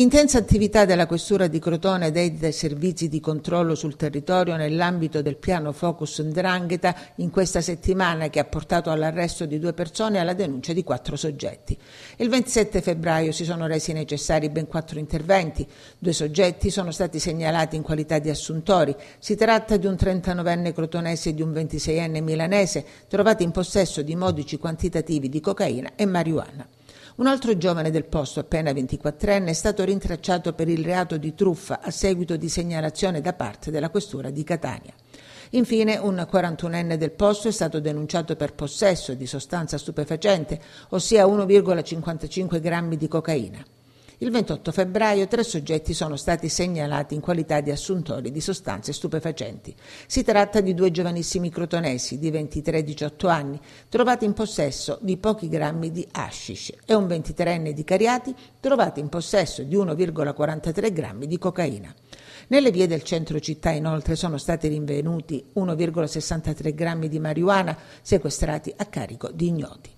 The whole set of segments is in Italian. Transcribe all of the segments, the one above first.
Intensa attività della Questura di Crotone e dei servizi di controllo sul territorio nell'ambito del piano Focus Ndrangheta in questa settimana che ha portato all'arresto di due persone e alla denuncia di quattro soggetti. Il 27 febbraio si sono resi necessari ben quattro interventi. Due soggetti sono stati segnalati in qualità di assuntori. Si tratta di un 39enne crotonese e di un 26enne milanese trovati in possesso di modici quantitativi di cocaina e marijuana. Un altro giovane del posto, appena 24enne, è stato rintracciato per il reato di truffa a seguito di segnalazione da parte della questura di Catania. Infine, un 41enne del posto è stato denunciato per possesso di sostanza stupefacente, ossia 1,55 grammi di cocaina. Il 28 febbraio tre soggetti sono stati segnalati in qualità di assuntori di sostanze stupefacenti. Si tratta di due giovanissimi crotonesi di 23 18 anni, trovati in possesso di pochi grammi di hashish e un 23enne di Cariati trovato in possesso di 1,43 grammi di cocaina. Nelle vie del centro città inoltre sono stati rinvenuti 1,63 grammi di marijuana sequestrati a carico di ignoti.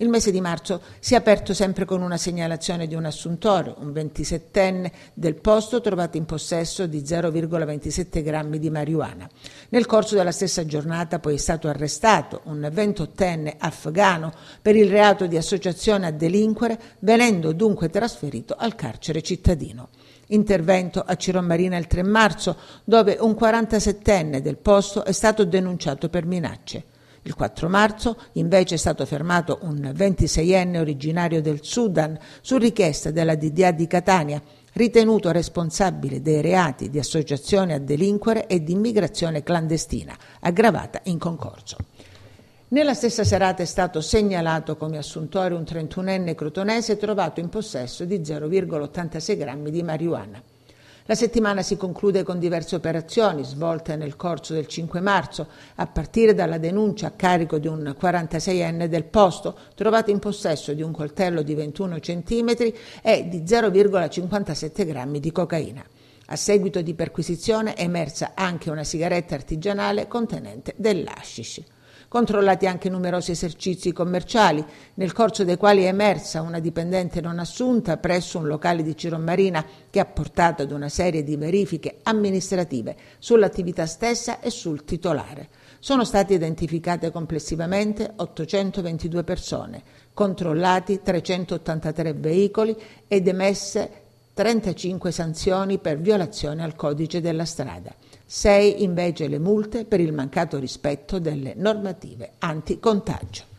Il mese di marzo si è aperto sempre con una segnalazione di un assuntore, un 27enne del posto trovato in possesso di 0,27 grammi di marijuana. Nel corso della stessa giornata poi è stato arrestato un 28enne afghano per il reato di associazione a delinquere, venendo dunque trasferito al carcere cittadino. Intervento a Ciro Marina il 3 marzo, dove un 47enne del posto è stato denunciato per minacce. Il 4 marzo invece è stato fermato un 26enne originario del Sudan su richiesta della DDA di Catania, ritenuto responsabile dei reati di associazione a delinquere e di immigrazione clandestina, aggravata in concorso. Nella stessa serata è stato segnalato come assuntore un 31enne crotonese trovato in possesso di 0,86 grammi di marijuana. La settimana si conclude con diverse operazioni svolte nel corso del 5 marzo, a partire dalla denuncia a carico di un 46enne del posto, trovato in possesso di un coltello di 21 cm e di 0,57 grammi di cocaina. A seguito di perquisizione è emersa anche una sigaretta artigianale contenente dell'ashish controllati anche numerosi esercizi commerciali, nel corso dei quali è emersa una dipendente non assunta presso un locale di Cirommarina che ha portato ad una serie di verifiche amministrative sull'attività stessa e sul titolare. Sono state identificate complessivamente 822 persone, controllati 383 veicoli ed emesse 35 sanzioni per violazione al codice della strada. 6 invece le multe per il mancato rispetto delle normative anticontagio.